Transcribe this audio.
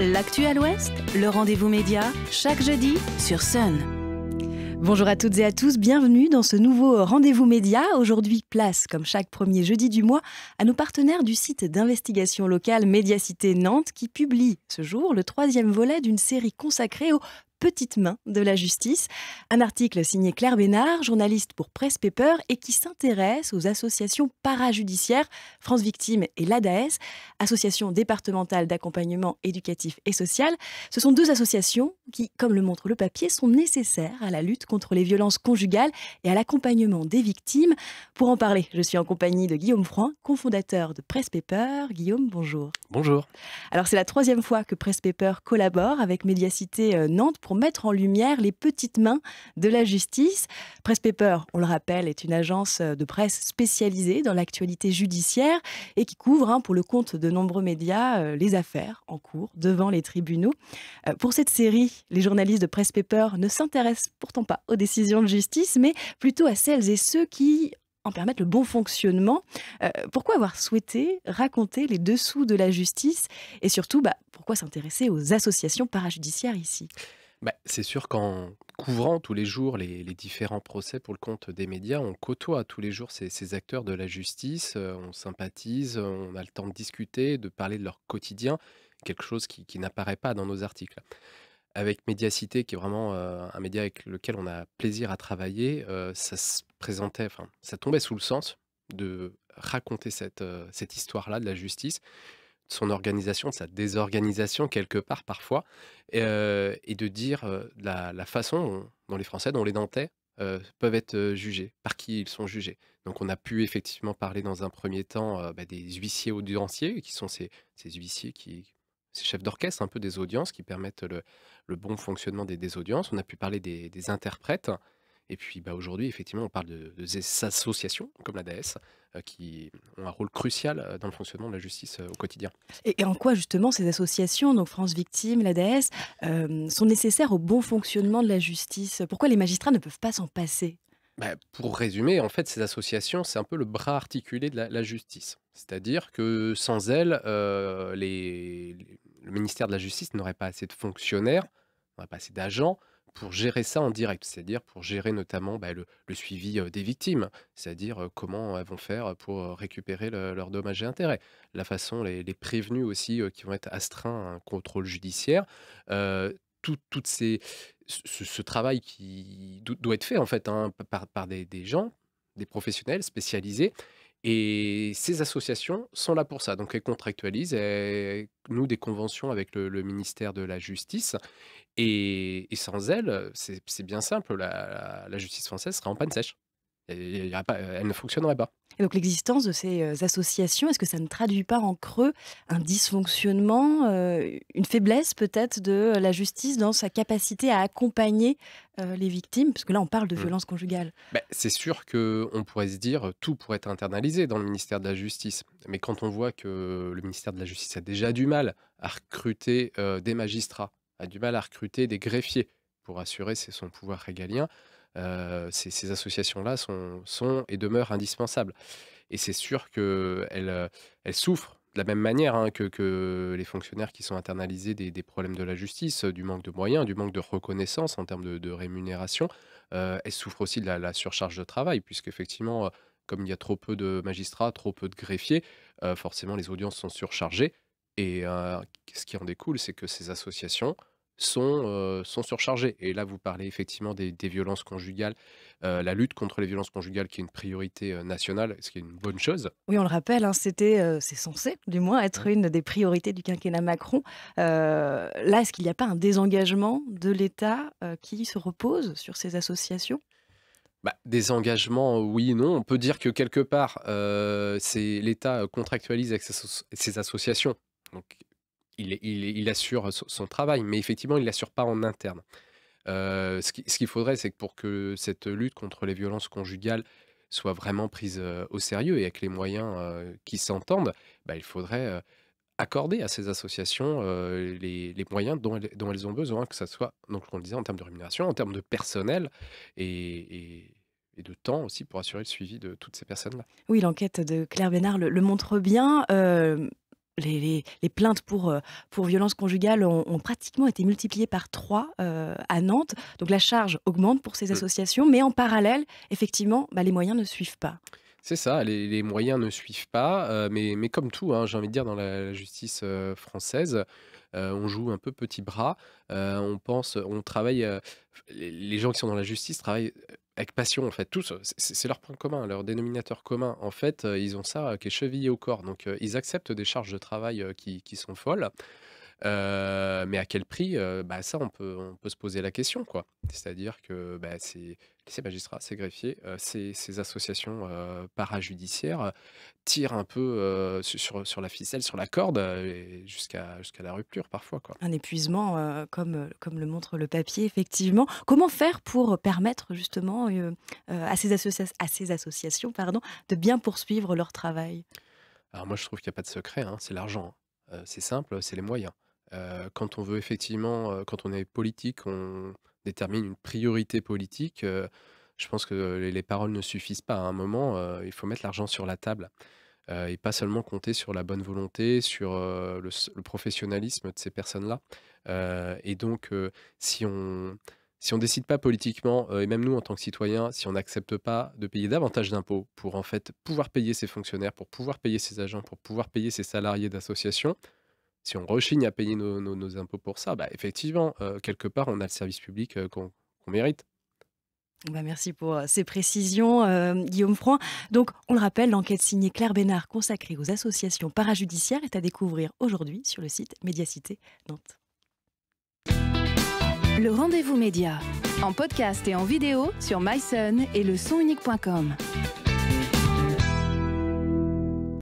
L'Actuel Ouest, le rendez-vous média, chaque jeudi sur Sun. Bonjour à toutes et à tous, bienvenue dans ce nouveau rendez-vous média. Aujourd'hui, place, comme chaque premier jeudi du mois, à nos partenaires du site d'investigation locale Médiacité Nantes qui publie ce jour le troisième volet d'une série consacrée au Petite main de la justice, un article signé Claire Bénard, journaliste pour Presse Paper et qui s'intéresse aux associations parajudiciaires France Victimes et l'ADAES, association départementale d'accompagnement éducatif et social. Ce sont deux associations qui, comme le montre le papier, sont nécessaires à la lutte contre les violences conjugales et à l'accompagnement des victimes. Pour en parler, je suis en compagnie de Guillaume Froin, cofondateur de Presse Paper. Guillaume, bonjour. Bonjour. Alors c'est la troisième fois que Presse Paper collabore avec Médiacité euh, Nantes pour mettre en lumière les petites mains de la justice. Press Paper, on le rappelle, est une agence euh, de presse spécialisée dans l'actualité judiciaire et qui couvre, hein, pour le compte de nombreux médias, euh, les affaires en cours devant les tribunaux. Euh, pour cette série, les journalistes de Press Paper ne s'intéressent pourtant pas aux décisions de justice, mais plutôt à celles et ceux qui en permettent le bon fonctionnement. pourquoi avoir souhaité raconter les dessous de la justice et surtout bah, pourquoi s'intéresser aux associations parajudiciaires ici bah, c'est sûr qu'en couvrant tous les jours les, différents procès pour le compte des médias, on côtoie tous les jours ces, acteurs de la justice, euh, on sympathise, on a le temps de discuter, de parler de leur quotidien, quelque chose qui, n'apparaît pas dans nos articles. Avec Médiacité, qui est vraiment euh, un média avec lequel on a plaisir à travailler, euh, ça se présentait, enfin, ça tombait sous le sens de raconter cette, cette histoire-là de la justice son organisation, sa désorganisation quelque part parfois, et, de dire la, façon dont, les Français, dont les Nantais peuvent être jugés, par qui ils sont jugés. Donc on a pu effectivement parler dans un premier temps bah, des huissiers audienciers, qui sont ces, ces huissiers qui, ces chefs d'orchestre, un peu des audiences, qui permettent le, bon fonctionnement des, audiences. On a pu parler des interprètes, et puis bah, aujourd'hui, effectivement, on parle de, ces associations comme la DAS euh, qui ont un rôle crucial euh, dans le fonctionnement de la justice euh, au quotidien. Et, en quoi justement ces associations, donc France Victime, la DAS, sont nécessaires au bon fonctionnement de la justice Pourquoi les magistrats ne peuvent pas s'en passer bah, pour résumer, en fait, ces associations, c'est un peu le bras articulé de la, justice. C'est-à-dire que sans elles, le ministère de la Justice n'aurait pas assez de fonctionnaires, n'aurait pas assez d'agents, pour gérer ça en direct, c'est-à-dire pour gérer notamment bah, le, suivi des victimes, c'est-à-dire comment elles vont faire pour récupérer leurs dommages et intérêts, la façon, les, prévenus aussi qui vont être astreints à un contrôle judiciaire. tout, toutes ces, ce, travail qui doit être fait en fait hein, par, des gens, des professionnels spécialisés et ces associations sont là pour ça. Donc elles contractualisent, nous, des conventions avec le, ministère de la Justice. Et, sans elles, euh, c'est bien simple, la, justice française sera en panne sèche. elle ne fonctionnerait pas donc l'existence de ces euh, associations, est-ce que ça ne traduit pas en creux un dysfonctionnement, euh, une faiblesse peut-être de la justice dans sa capacité à accompagner euh, les victimes Parce que là, on parle de mmh. violence conjugale. Bah, c'est sûr qu'on pourrait se dire tout pourrait être internalisé dans le ministère de la Justice. Mais quand on voit que le ministère de la Justice a déjà du mal à recruter des magistrats, a du mal à recruter des greffiers pour assurer son pouvoir régalien, euh, ces, associations-là sont, et demeurent indispensables. Et c'est sûr qu'elles euh, elles souffrent de la même manière hein, que, les fonctionnaires qui sont internalisés des, problèmes de la justice, du manque de moyens, du manque de reconnaissance en termes de, rémunération. Euh, elles souffrent aussi de la, surcharge de travail, puisqu'effectivement, comme il y a trop peu de magistrats, trop peu de greffiers, forcément les audiences sont surchargées. Et ce qui en découle, c'est que ces associations sont, euh, sont surchargés. Et là, vous parlez effectivement des, violences conjugales, euh, la lutte contre les violences conjugales qui est une priorité euh, nationale, ce qui est une bonne chose. Oui, on le rappelle, hein, c'était, c'est censé du moins mmh. être une des priorités du quinquennat Macron. là, est-ce qu'il n'y a pas un désengagement de l'État qui se repose sur ces associations bah, des engagements, oui, non. On peut dire que quelque part, c'est l'État contractualise avec ses associations. Donc il, assure son travail, mais effectivement, il ne l'assure pas en interne. Euh, ce qu'il faudrait, c'est que pour que cette lutte contre les violences conjugales soit vraiment prise euh, au sérieux et avec les moyens euh, qui s'entendent, bah, il faudrait accorder à ces associations les, moyens dont elles, ont besoin, que ce soit, donc on le disait, en termes de rémunération, en termes de personnel et, de temps aussi pour assurer le suivi de toutes ces personnes-là. Oui, l'enquête de Claire Bénard le, montre bien les, plaintes pour, euh, pour violences conjugales ont, pratiquement été multipliées par trois euh, à Nantes. Donc la charge augmente pour ces mm. associations, mais en parallèle, effectivement, bah, les moyens ne suivent pas. C'est ça, les, moyens ne suivent pas, euh, mais, comme tout, hein, j'ai envie de dire, dans la, justice française, on joue un peu petit bras, on pense, on travaille, les, gens qui sont dans la justice travaillent avec passion en fait, tous, euh, c'est leur point commun, leur dénominateur commun. En fait, euh, ils ont ça euh, qui est chevillé au corps. Donc, ils acceptent des charges de travail qui, sont folles. mais à quel prix bah, Ça, on peut, on peut se poser la question. quoi. C'est-à-dire que bah, c'est ces magistrats, ces greffiers, euh, ces, associations euh, parajudiciaires euh, tirent un peu sur, sur, la ficelle, sur la corde, jusqu'à jusqu'à la rupture parfois. Quoi. Un épuisement, comme, comme le montre le papier, effectivement. Comment faire pour permettre justement à ces, à ces associations pardon, de bien poursuivre leur travail alors moi, je trouve qu'il n'y a pas de secret, hein, c'est l'argent. Hein. c'est simple, c'est les moyens. quand on veut effectivement, quand on est politique, on, détermine une priorité politique, je pense que les, paroles ne suffisent pas. À un moment, il faut mettre l'argent sur la table et pas seulement compter sur la bonne volonté, sur le, professionnalisme de ces personnes-là. et donc, si on si on décide pas politiquement, et même nous en tant que citoyens, si on n'accepte pas de payer davantage d'impôts pour en fait pouvoir payer ses fonctionnaires, pour pouvoir payer ses agents, pour pouvoir payer ses salariés d'associations, si on rechigne à payer nos, impôts pour ça, bah, effectivement, euh, quelque part, on a le service public euh, qu'on mérite. Bah, merci pour euh, ces précisions, Guillaume Froin. Donc, on le rappelle, l'enquête signée Claire Bénard consacrée aux associations parajudiciaires est à découvrir aujourd'hui sur le site Médiacité Nantes. Le rendez-vous média, en podcast et en vidéo sur myson et le